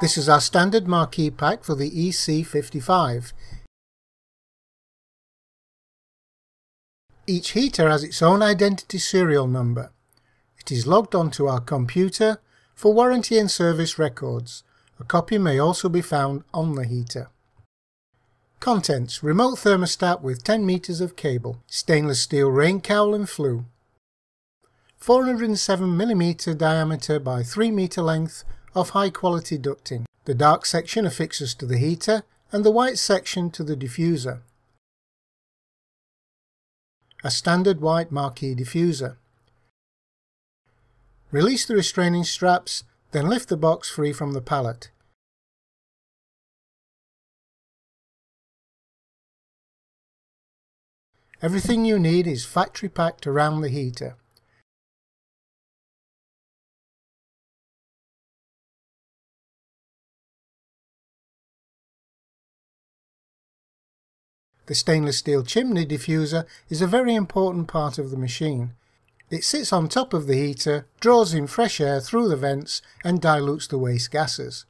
This is our standard marquee pack for the EC55. Each heater has its own identity serial number. It is logged onto our computer for warranty and service records. A copy may also be found on the heater. Contents Remote thermostat with 10 meters of cable, stainless steel rain cowl and flue, 407 millimeter diameter by 3 meter length of high quality ducting. The dark section affixes to the heater and the white section to the diffuser. A standard white marquee diffuser. Release the restraining straps, then lift the box free from the pallet. Everything you need is factory packed around the heater. The stainless steel chimney diffuser is a very important part of the machine. It sits on top of the heater, draws in fresh air through the vents and dilutes the waste gases.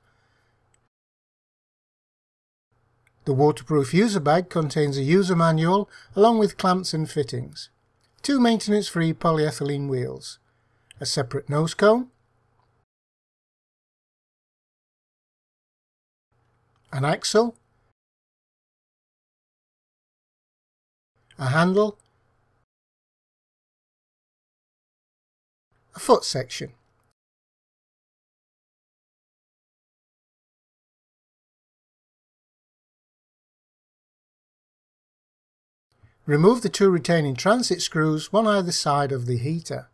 The waterproof user bag contains a user manual along with clamps and fittings, two maintenance-free polyethylene wheels, a separate nose cone, an axle, a handle, a foot section. Remove the two retaining transit screws, one either side of the heater.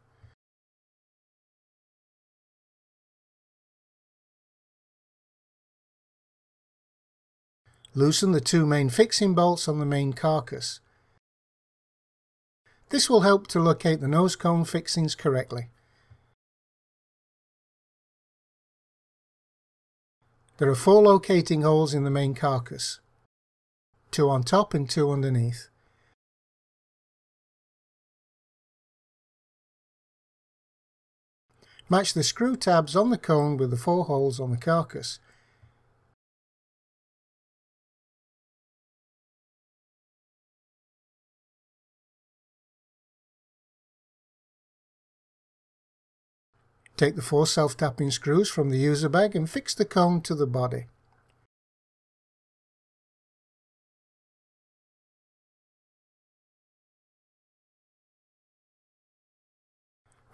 Loosen the two main fixing bolts on the main carcass. This will help to locate the nose cone fixings correctly. There are four locating holes in the main carcass, two on top and two underneath. Match the screw tabs on the cone with the four holes on the carcass. Take the four self-tapping screws from the user bag and fix the cone to the body.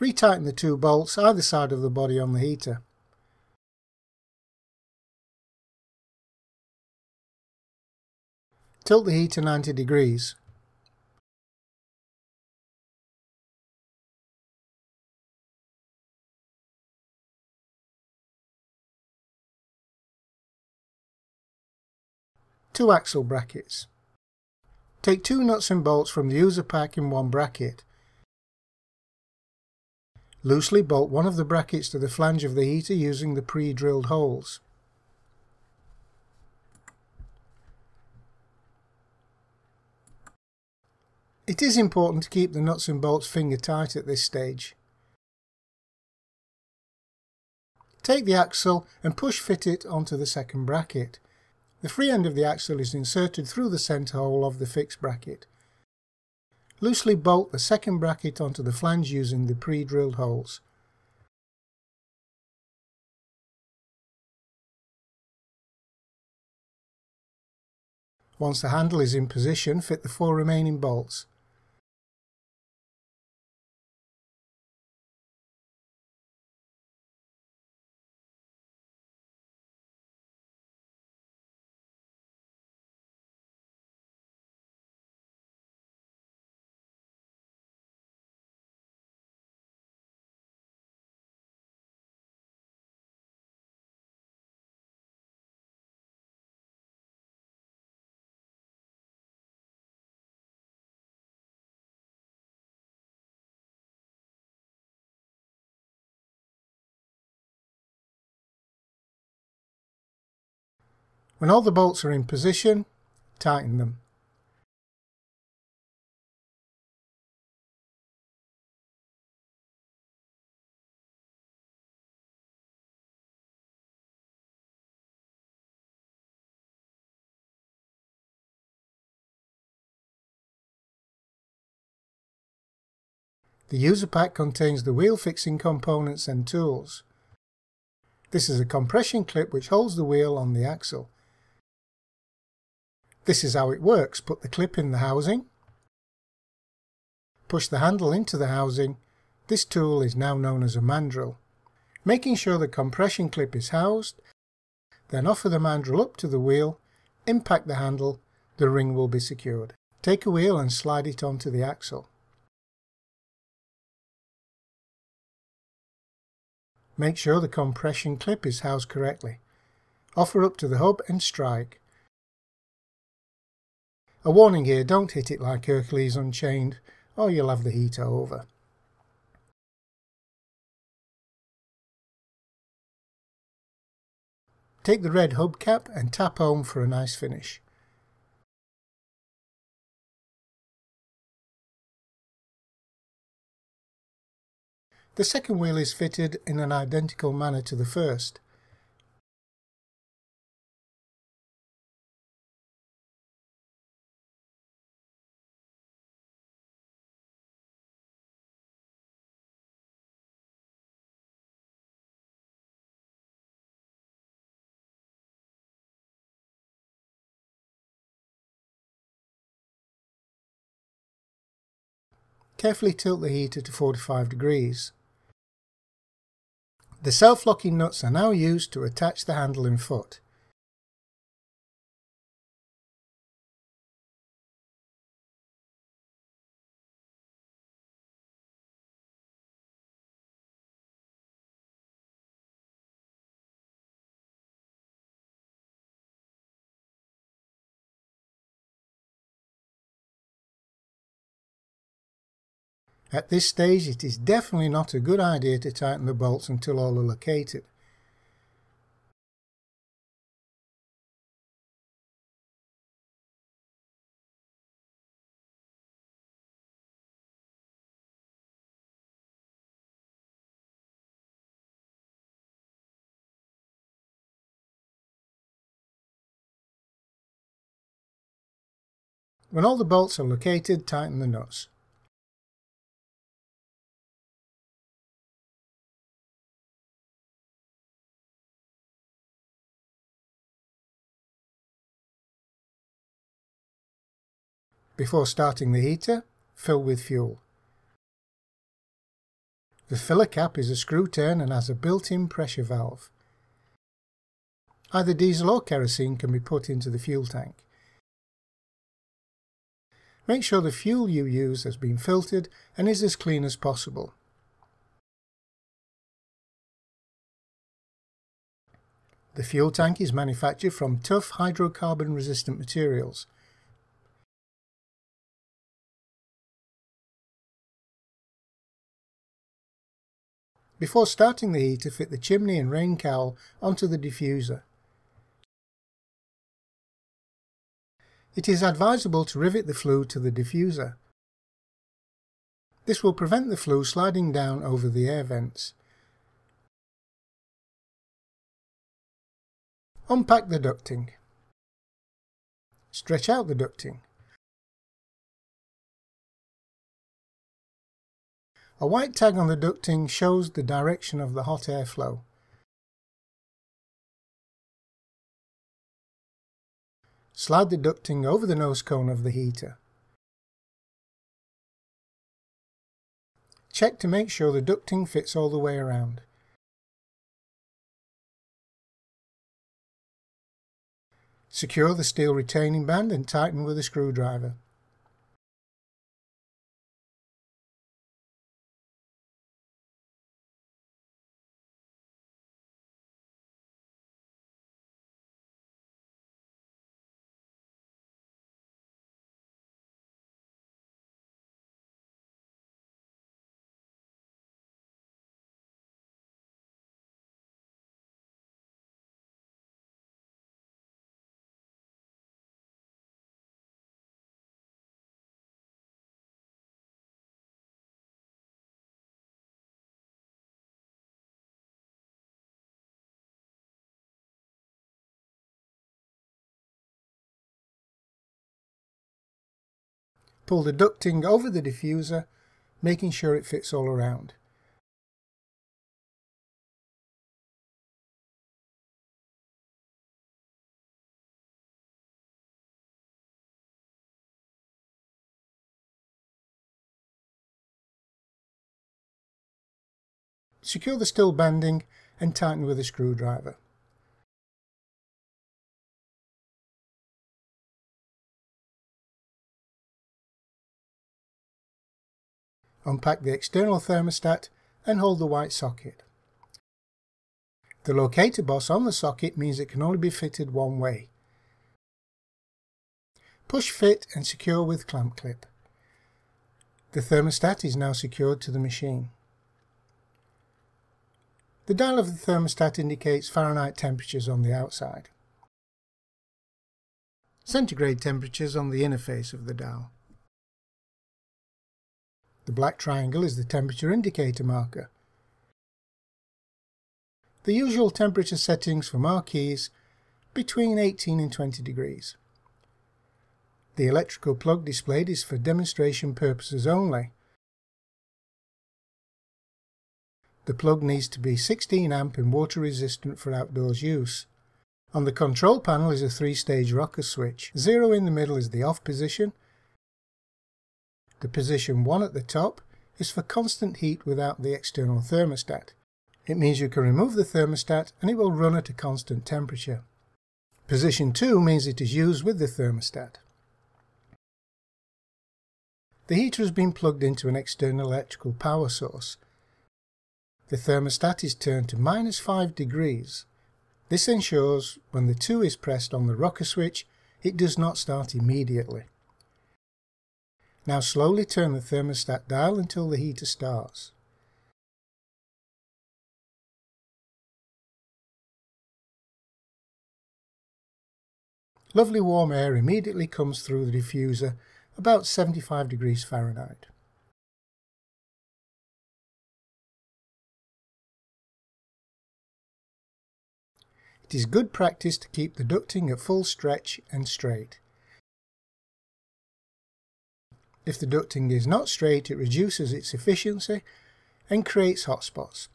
Retighten the two bolts either side of the body on the heater. Tilt the heater 90 degrees. two axle brackets. Take two nuts and bolts from the user pack in one bracket. Loosely bolt one of the brackets to the flange of the heater using the pre-drilled holes. It is important to keep the nuts and bolts finger tight at this stage. Take the axle and push fit it onto the second bracket. The free end of the axle is inserted through the centre hole of the fixed bracket. Loosely bolt the second bracket onto the flange using the pre-drilled holes. Once the handle is in position, fit the four remaining bolts. When all the bolts are in position, tighten them. The user pack contains the wheel fixing components and tools. This is a compression clip which holds the wheel on the axle. This is how it works. Put the clip in the housing. Push the handle into the housing. This tool is now known as a mandrel. Making sure the compression clip is housed, then offer the mandrel up to the wheel, impact the handle, the ring will be secured. Take a wheel and slide it onto the axle. Make sure the compression clip is housed correctly. Offer up to the hub and strike. A warning here, don't hit it like Hercules Unchained or you'll have the heat over. Take the red hubcap and tap home for a nice finish. The second wheel is fitted in an identical manner to the first. Carefully tilt the heater to 45 degrees. The self-locking nuts are now used to attach the handle and foot. At this stage it is definitely not a good idea to tighten the bolts until all are located. When all the bolts are located, tighten the nuts. Before starting the heater, fill with fuel. The filler cap is a screw turn and has a built-in pressure valve. Either diesel or kerosene can be put into the fuel tank. Make sure the fuel you use has been filtered and is as clean as possible. The fuel tank is manufactured from tough hydrocarbon resistant materials. before starting the heater fit the chimney and rain cowl onto the diffuser. It is advisable to rivet the flue to the diffuser. This will prevent the flue sliding down over the air vents. Unpack the ducting. Stretch out the ducting. A white tag on the ducting shows the direction of the hot air flow. Slide the ducting over the nose cone of the heater. Check to make sure the ducting fits all the way around. Secure the steel retaining band and tighten with a screwdriver. Pull the ducting over the diffuser, making sure it fits all around. Secure the steel banding and tighten with a screwdriver. unpack the external thermostat and hold the white socket. The locator boss on the socket means it can only be fitted one way. Push fit and secure with clamp clip. The thermostat is now secured to the machine. The dial of the thermostat indicates Fahrenheit temperatures on the outside. Centigrade temperatures on the inner face of the dial. The black triangle is the temperature indicator marker. The usual temperature settings for marquees between 18 and 20 degrees. The electrical plug displayed is for demonstration purposes only. The plug needs to be 16 amp and water resistant for outdoors use. On the control panel is a three-stage rocker switch. Zero in the middle is the off position the position 1 at the top is for constant heat without the external thermostat. It means you can remove the thermostat and it will run at a constant temperature. Position 2 means it is used with the thermostat. The heater has been plugged into an external electrical power source. The thermostat is turned to minus 5 degrees. This ensures when the 2 is pressed on the rocker switch, it does not start immediately. Now slowly turn the thermostat dial until the heater starts. Lovely warm air immediately comes through the diffuser about 75 degrees Fahrenheit. It is good practice to keep the ducting at full stretch and straight. If the ducting is not straight, it reduces its efficiency and creates hotspots.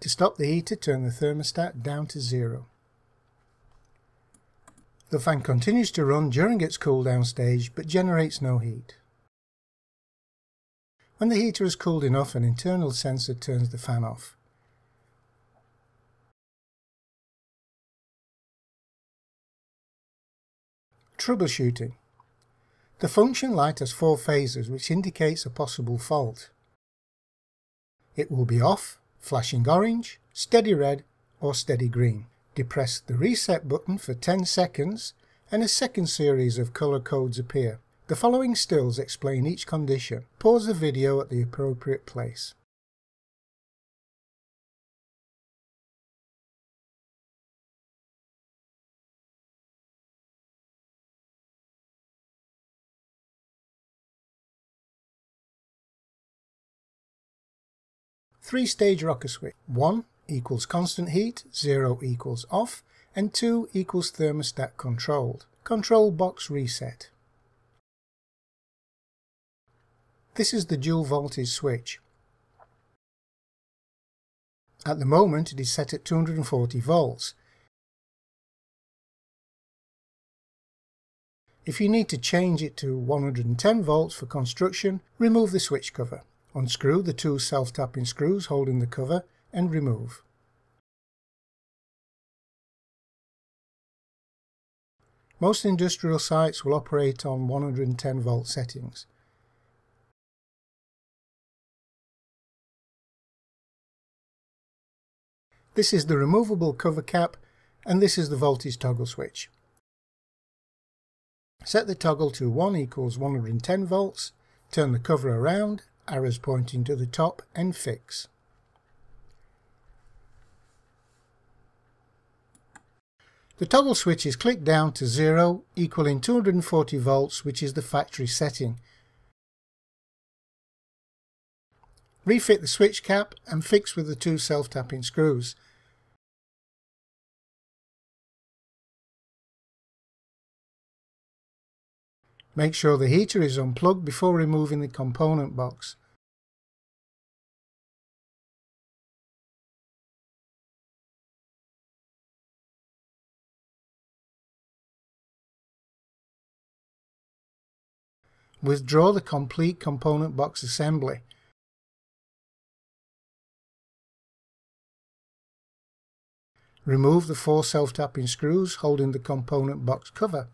To stop the heater, turn the thermostat down to zero. The fan continues to run during its cool down stage but generates no heat. When the heater is cooled enough, an internal sensor turns the fan off. Troubleshooting the function light has four phases, which indicates a possible fault. It will be off, flashing orange, steady red or steady green. Depress the reset button for 10 seconds and a second series of colour codes appear. The following stills explain each condition. Pause the video at the appropriate place. three-stage rocker switch. 1 equals constant heat, 0 equals off, and 2 equals thermostat controlled. Control box reset. This is the dual voltage switch. At the moment it is set at 240 volts. If you need to change it to 110 volts for construction, remove the switch cover. Unscrew the two self-tapping screws holding the cover and remove. Most industrial sites will operate on 110 volt settings. This is the removable cover cap and this is the voltage toggle switch. Set the toggle to 1 equals 110 volts, turn the cover around arrows pointing to the top and fix. The toggle switch is clicked down to 0 equaling 240 volts which is the factory setting. Refit the switch cap and fix with the two self-tapping screws. Make sure the heater is unplugged before removing the component box. withdraw the complete component box assembly. Remove the four self-tapping screws holding the component box cover.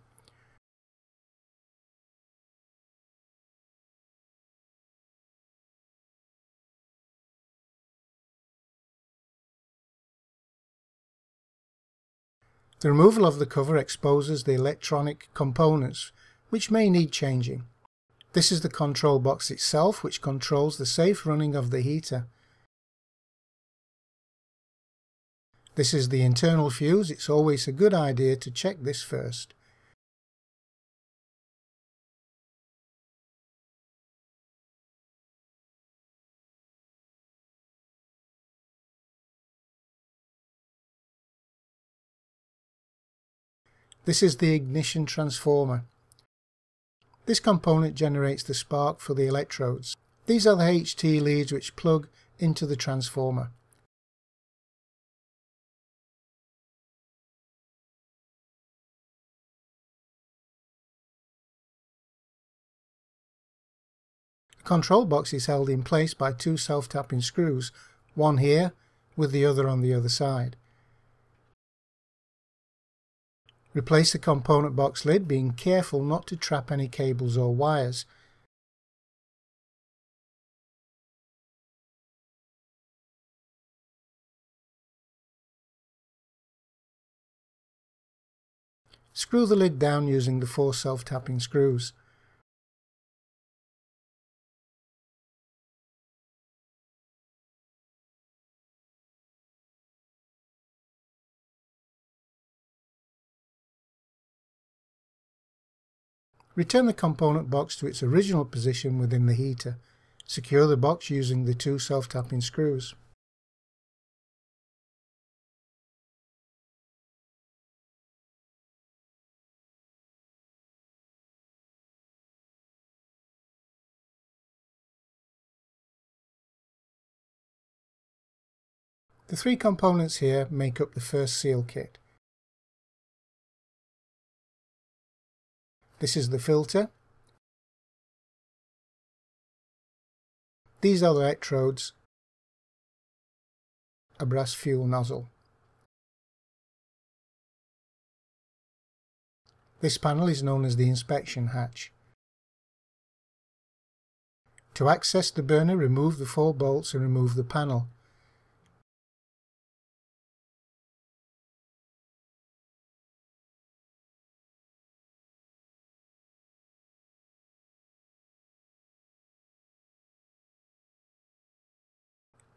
The removal of the cover exposes the electronic components, which may need changing. This is the control box itself which controls the safe running of the heater. This is the internal fuse, it's always a good idea to check this first. This is the ignition transformer. This component generates the spark for the electrodes. These are the HT leads which plug into the transformer. The control box is held in place by two self-tapping screws, one here with the other on the other side. Replace the component box lid, being careful not to trap any cables or wires. Screw the lid down using the four self-tapping screws. Return the component box to its original position within the heater. Secure the box using the two self-tapping screws. The three components here make up the first seal kit. This is the filter. These are the electrodes, a brass fuel nozzle. This panel is known as the inspection hatch. To access the burner, remove the four bolts and remove the panel.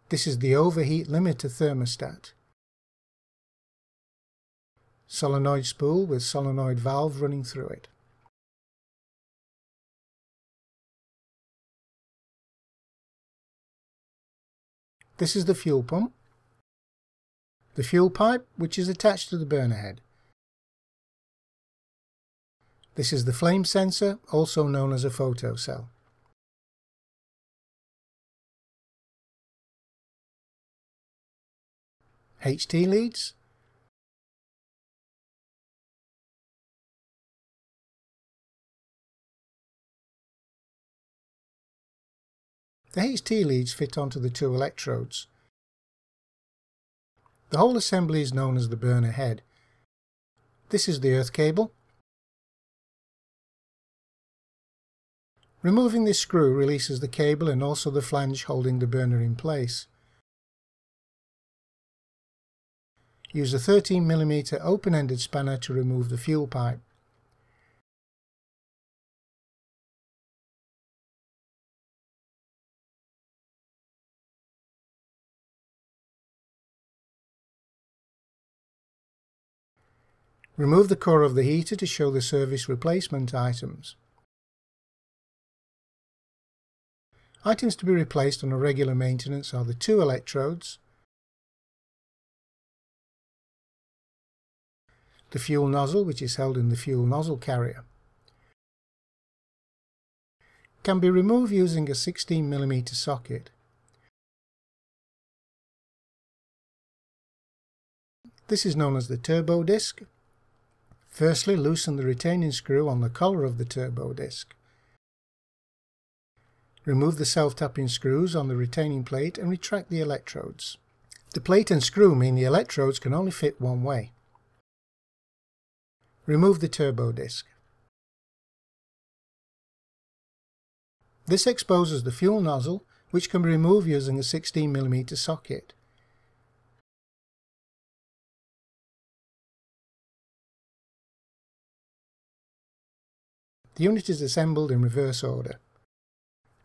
This is the overheat limiter thermostat. Solenoid spool with solenoid valve running through it. This is the fuel pump. The fuel pipe, which is attached to the burner head. This is the flame sensor, also known as a photocell. HT leads? The HT leads fit onto the two electrodes. The whole assembly is known as the burner head. This is the earth cable. Removing this screw releases the cable and also the flange holding the burner in place. Use a 13mm open-ended spanner to remove the fuel pipe. Remove the core of the heater to show the service replacement items. Items to be replaced on a regular maintenance are the two electrodes, the fuel nozzle, which is held in the fuel nozzle carrier. Can be removed using a 16mm socket. This is known as the turbo disc. Firstly, loosen the retaining screw on the collar of the turbo disc. Remove the self-tapping screws on the retaining plate and retract the electrodes. The plate and screw mean the electrodes can only fit one way. Remove the turbo disc. This exposes the fuel nozzle, which can be removed using a 16mm socket. The unit is assembled in reverse order.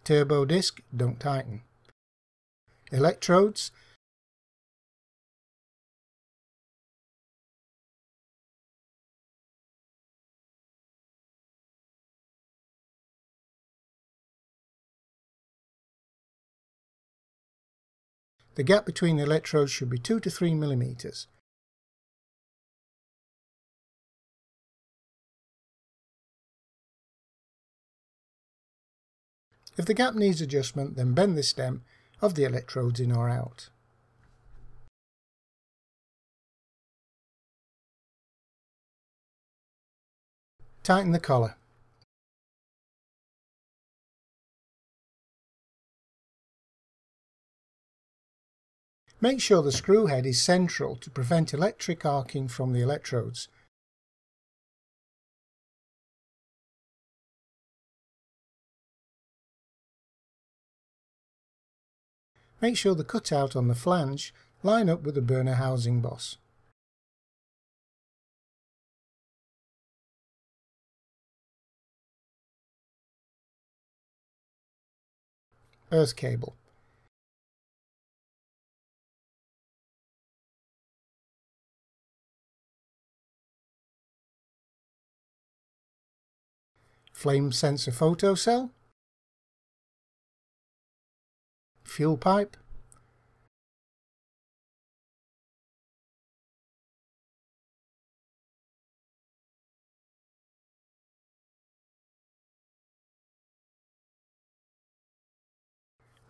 Turbo disc don't tighten. Electrodes The gap between the electrodes should be 2 to 3 millimeters. If the gap needs adjustment, then bend the stem of the electrodes in or out. Tighten the collar. Make sure the screw head is central to prevent electric arcing from the electrodes. Make sure the cutout on the flange line up with the burner housing boss. Earth cable. flame sensor photocell, fuel pipe,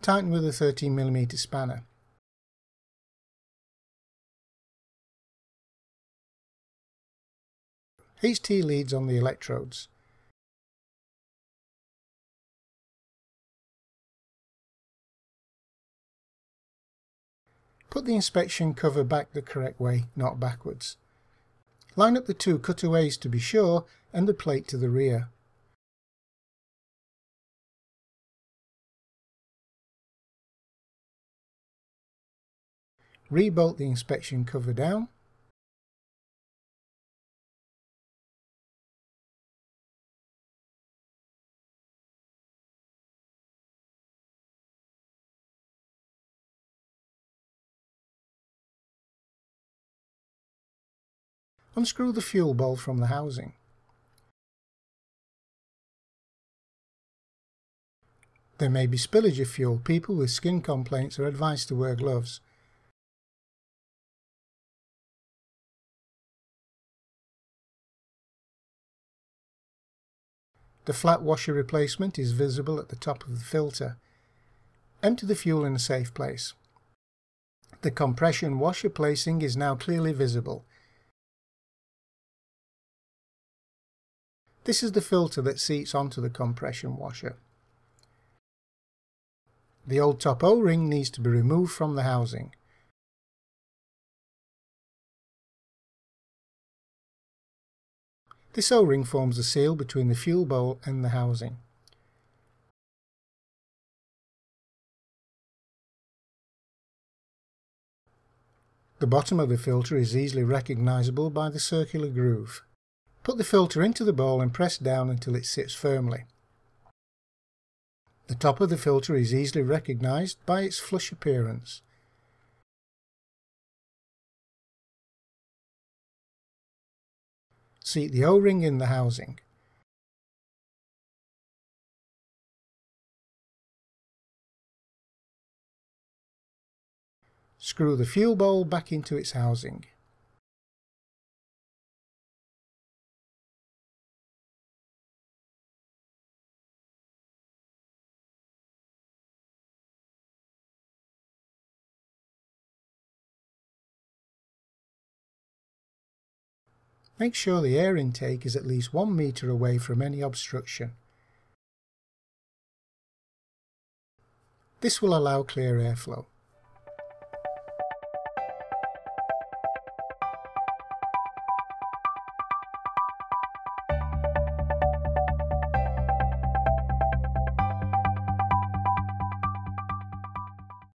tighten with a 13mm spanner. HT leads on the electrodes. Put the inspection cover back the correct way, not backwards. Line up the two cutaways to be sure and the plate to the rear. Rebolt the inspection cover down unscrew the fuel bowl from the housing. There may be spillage of fuel. People with skin complaints are advised to wear gloves. The flat washer replacement is visible at the top of the filter. Empty the fuel in a safe place. The compression washer placing is now clearly visible. This is the filter that seats onto the compression washer. The old top O-ring needs to be removed from the housing. This O-ring forms the seal between the fuel bowl and the housing. The bottom of the filter is easily recognisable by the circular groove. Put the filter into the bowl and press down until it sits firmly. The top of the filter is easily recognised by its flush appearance. Seat the O-ring in the housing. Screw the fuel bowl back into its housing. Make sure the air intake is at least 1 metre away from any obstruction. This will allow clear airflow.